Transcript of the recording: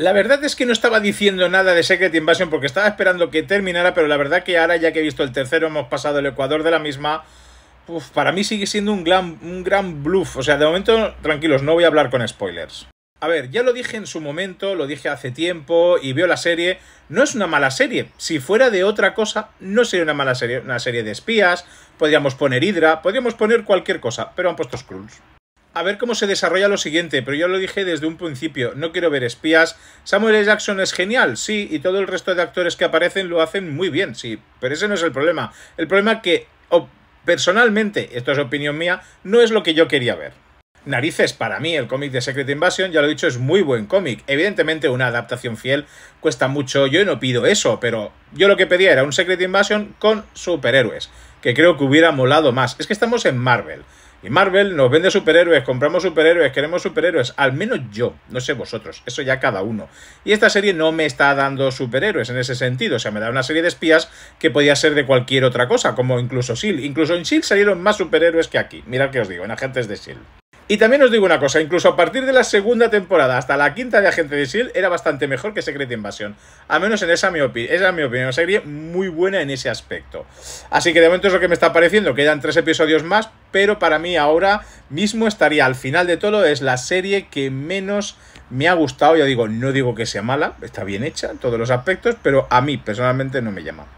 La verdad es que no estaba diciendo nada de Secret Invasion porque estaba esperando que terminara, pero la verdad que ahora ya que he visto el tercero, hemos pasado el Ecuador de la misma. Puf, para mí sigue siendo un gran, un gran bluff. O sea, de momento, tranquilos, no voy a hablar con spoilers. A ver, ya lo dije en su momento, lo dije hace tiempo y veo la serie. No es una mala serie. Si fuera de otra cosa, no sería una mala serie. Una serie de espías, podríamos poner Hydra, podríamos poner cualquier cosa, pero han puesto Skrulls a ver cómo se desarrolla lo siguiente, pero yo lo dije desde un principio, no quiero ver espías. Samuel L. Jackson es genial, sí, y todo el resto de actores que aparecen lo hacen muy bien, sí, pero ese no es el problema. El problema es que, personalmente, esto es opinión mía, no es lo que yo quería ver. Narices, para mí, el cómic de Secret Invasion, ya lo he dicho, es muy buen cómic. Evidentemente, una adaptación fiel cuesta mucho, yo no pido eso, pero yo lo que pedía era un Secret Invasion con superhéroes que creo que hubiera molado más. Es que estamos en Marvel. Y Marvel nos vende superhéroes, compramos superhéroes, queremos superhéroes. Al menos yo, no sé vosotros, eso ya cada uno. Y esta serie no me está dando superhéroes en ese sentido. O sea, me da una serie de espías que podía ser de cualquier otra cosa, como incluso SHIELD. Incluso en SHIELD salieron más superhéroes que aquí. Mirad que os digo, en Agentes de SHIELD. Y también os digo una cosa, incluso a partir de la segunda temporada hasta la quinta de Agente de S.H.I.E.L.D. era bastante mejor que Secret Invasión. Al menos en esa mi, esa es mi opinión, serie muy buena en ese aspecto. Así que de momento es lo que me está pareciendo, quedan tres episodios más, pero para mí ahora mismo estaría al final de todo, es la serie que menos me ha gustado, ya digo, no digo que sea mala, está bien hecha en todos los aspectos, pero a mí personalmente no me llama.